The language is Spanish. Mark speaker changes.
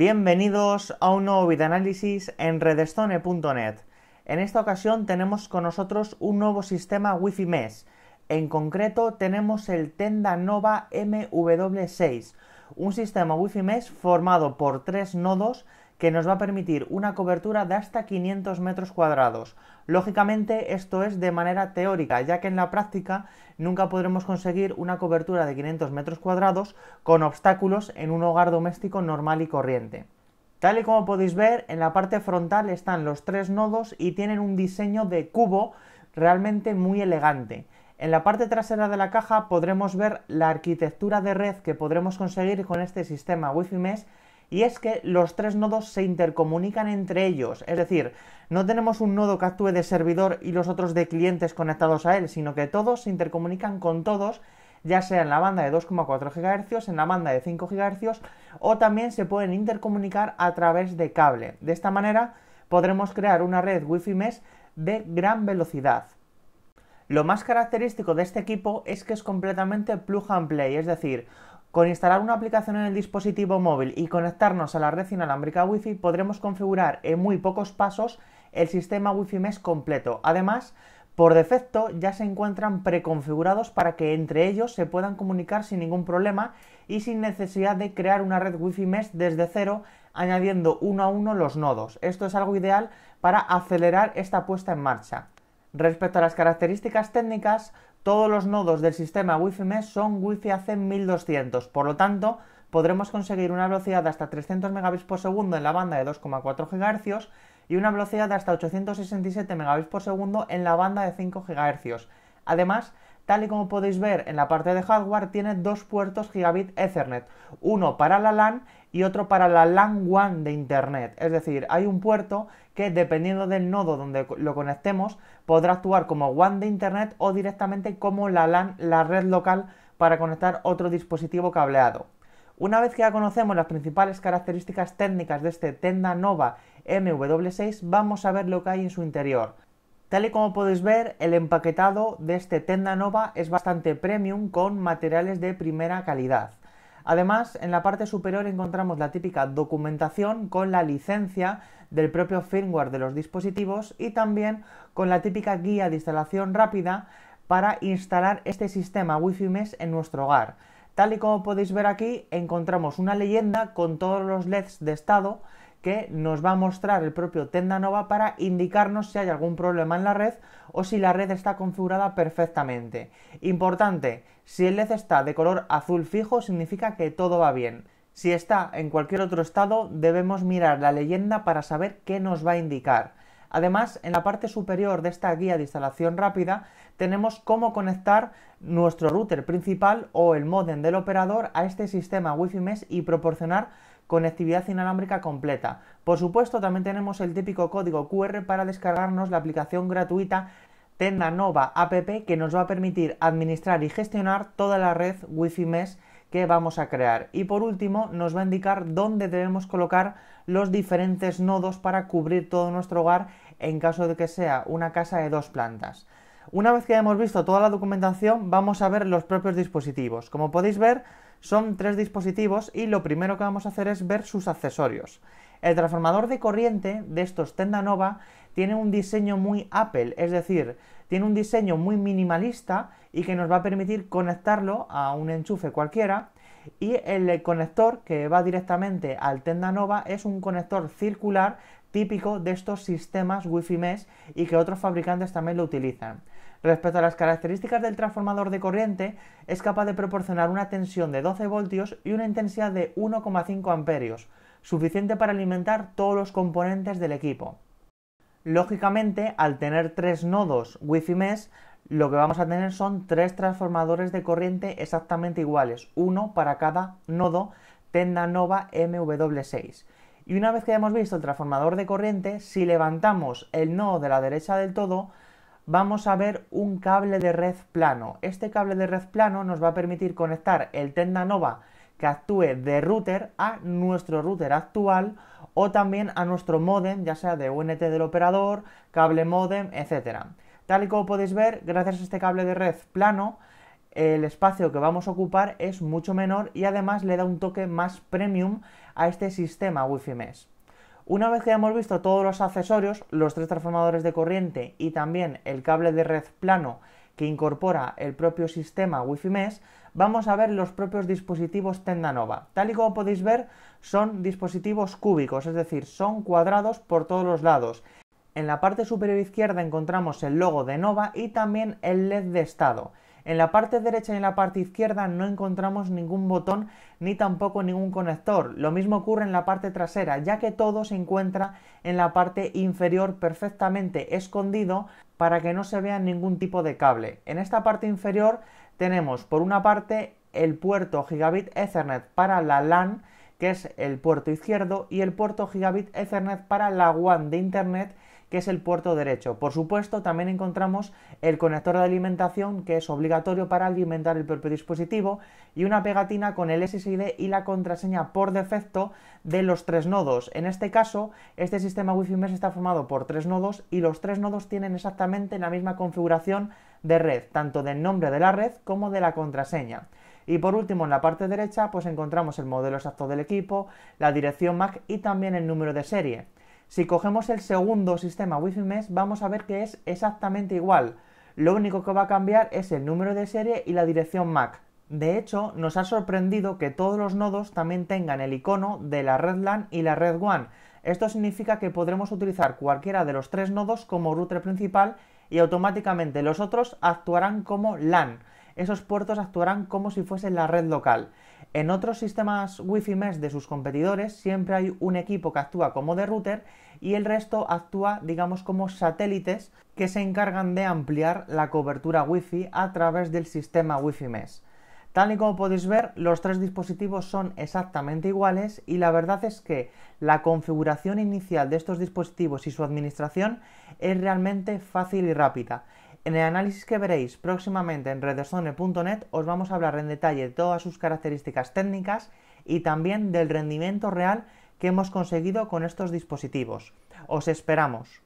Speaker 1: Bienvenidos a un nuevo análisis en redstone.net. En esta ocasión tenemos con nosotros un nuevo sistema Wi-Fi Mesh. En concreto tenemos el Tenda Nova MW6, un sistema Wi-Fi Mesh formado por tres nodos que nos va a permitir una cobertura de hasta 500 metros cuadrados. Lógicamente esto es de manera teórica, ya que en la práctica nunca podremos conseguir una cobertura de 500 metros cuadrados con obstáculos en un hogar doméstico normal y corriente. Tal y como podéis ver, en la parte frontal están los tres nodos y tienen un diseño de cubo realmente muy elegante. En la parte trasera de la caja podremos ver la arquitectura de red que podremos conseguir con este sistema Wi-Fi Mesh y es que los tres nodos se intercomunican entre ellos, es decir, no tenemos un nodo que actúe de servidor y los otros de clientes conectados a él, sino que todos se intercomunican con todos, ya sea en la banda de 2,4 GHz, en la banda de 5 GHz o también se pueden intercomunicar a través de cable. De esta manera podremos crear una red Wi-Fi mesh de gran velocidad. Lo más característico de este equipo es que es completamente plug and play, es decir, con instalar una aplicación en el dispositivo móvil y conectarnos a la red inalámbrica Wi-Fi podremos configurar en muy pocos pasos el sistema Wi-Fi Mesh completo. Además, por defecto ya se encuentran preconfigurados para que entre ellos se puedan comunicar sin ningún problema y sin necesidad de crear una red Wi-Fi Mesh desde cero añadiendo uno a uno los nodos. Esto es algo ideal para acelerar esta puesta en marcha. Respecto a las características técnicas, todos los nodos del sistema Wi-Fi mesh son Wi-Fi AC 1200, por lo tanto podremos conseguir una velocidad de hasta 300 Mbps por segundo en la banda de 2,4 GHz y una velocidad de hasta 867 Mbps por segundo en la banda de 5 GHz. Además, tal y como podéis ver en la parte de hardware, tiene dos puertos gigabit Ethernet, uno para la LAN y otro para la LAN WAN de Internet. Es decir, hay un puerto que dependiendo del nodo donde lo conectemos podrá actuar como WAN de Internet o directamente como la LAN, la red local para conectar otro dispositivo cableado. Una vez que ya conocemos las principales características técnicas de este Tenda Nova MW6, vamos a ver lo que hay en su interior. Tal y como podéis ver, el empaquetado de este Tenda Nova es bastante premium con materiales de primera calidad. Además, en la parte superior encontramos la típica documentación con la licencia del propio firmware de los dispositivos y también con la típica guía de instalación rápida para instalar este sistema Wi-Fi Mesh en nuestro hogar. Tal y como podéis ver aquí, encontramos una leyenda con todos los LEDs de estado que nos va a mostrar el propio Tendanova para indicarnos si hay algún problema en la red o si la red está configurada perfectamente. Importante, si el LED está de color azul fijo significa que todo va bien. Si está en cualquier otro estado debemos mirar la leyenda para saber qué nos va a indicar. Además, en la parte superior de esta guía de instalación rápida tenemos cómo conectar nuestro router principal o el modem del operador a este sistema Wi-Fi Mesh y proporcionar conectividad inalámbrica completa. Por supuesto, también tenemos el típico código QR para descargarnos la aplicación gratuita Tenda Nova App que nos va a permitir administrar y gestionar toda la red Wi-Fi Mesh que vamos a crear. Y por último, nos va a indicar dónde debemos colocar los diferentes nodos para cubrir todo nuestro hogar en caso de que sea una casa de dos plantas. Una vez que hayamos visto toda la documentación, vamos a ver los propios dispositivos. Como podéis ver, son tres dispositivos y lo primero que vamos a hacer es ver sus accesorios. El transformador de corriente de estos Tenda Nova tiene un diseño muy Apple, es decir, tiene un diseño muy minimalista y que nos va a permitir conectarlo a un enchufe cualquiera. Y el conector que va directamente al Tenda Nova es un conector circular típico de estos sistemas Wi-Fi mesh y que otros fabricantes también lo utilizan. Respecto a las características del transformador de corriente, es capaz de proporcionar una tensión de 12 voltios y una intensidad de 1,5 amperios, suficiente para alimentar todos los componentes del equipo. Lógicamente, al tener tres nodos Wi-Fi mesh, lo que vamos a tener son tres transformadores de corriente exactamente iguales, uno para cada nodo Tenda Nova MW6. Y una vez que hayamos visto el transformador de corriente, si levantamos el nodo de la derecha del todo, vamos a ver un cable de red plano. Este cable de red plano nos va a permitir conectar el Nova que actúe de router a nuestro router actual o también a nuestro modem, ya sea de UNT del operador, cable modem, etc. Tal y como podéis ver, gracias a este cable de red plano, el espacio que vamos a ocupar es mucho menor y además le da un toque más premium a este sistema Wi-Fi Mesh. Una vez que hemos visto todos los accesorios, los tres transformadores de corriente y también el cable de red plano que incorpora el propio sistema Wi-Fi Mesh, vamos a ver los propios dispositivos Tendanova. Tal y como podéis ver, son dispositivos cúbicos, es decir, son cuadrados por todos los lados. En la parte superior izquierda encontramos el logo de Nova y también el LED de estado. En la parte derecha y en la parte izquierda no encontramos ningún botón ni tampoco ningún conector. Lo mismo ocurre en la parte trasera, ya que todo se encuentra en la parte inferior perfectamente escondido para que no se vea ningún tipo de cable. En esta parte inferior tenemos por una parte el puerto gigabit Ethernet para la LAN, que es el puerto izquierdo, y el puerto gigabit Ethernet para la WAN de Internet, que es el puerto derecho. Por supuesto, también encontramos el conector de alimentación, que es obligatorio para alimentar el propio dispositivo, y una pegatina con el SSID y la contraseña por defecto de los tres nodos. En este caso, este sistema Wi-Fi mesh está formado por tres nodos y los tres nodos tienen exactamente la misma configuración de red, tanto del nombre de la red como de la contraseña. Y por último, en la parte derecha, pues encontramos el modelo exacto del equipo, la dirección MAC y también el número de serie. Si cogemos el segundo sistema Wi-Fi Mesh, vamos a ver que es exactamente igual. Lo único que va a cambiar es el número de serie y la dirección MAC. De hecho, nos ha sorprendido que todos los nodos también tengan el icono de la red LAN y la red WAN. Esto significa que podremos utilizar cualquiera de los tres nodos como router principal y automáticamente los otros actuarán como LAN esos puertos actuarán como si fuesen la red local. En otros sistemas Wi-Fi mesh de sus competidores siempre hay un equipo que actúa como de router y el resto actúa, digamos, como satélites que se encargan de ampliar la cobertura Wi-Fi a través del sistema Wi-Fi mesh. Tal y como podéis ver, los tres dispositivos son exactamente iguales y la verdad es que la configuración inicial de estos dispositivos y su administración es realmente fácil y rápida. En el análisis que veréis próximamente en redesone.net os vamos a hablar en detalle de todas sus características técnicas y también del rendimiento real que hemos conseguido con estos dispositivos. Os esperamos.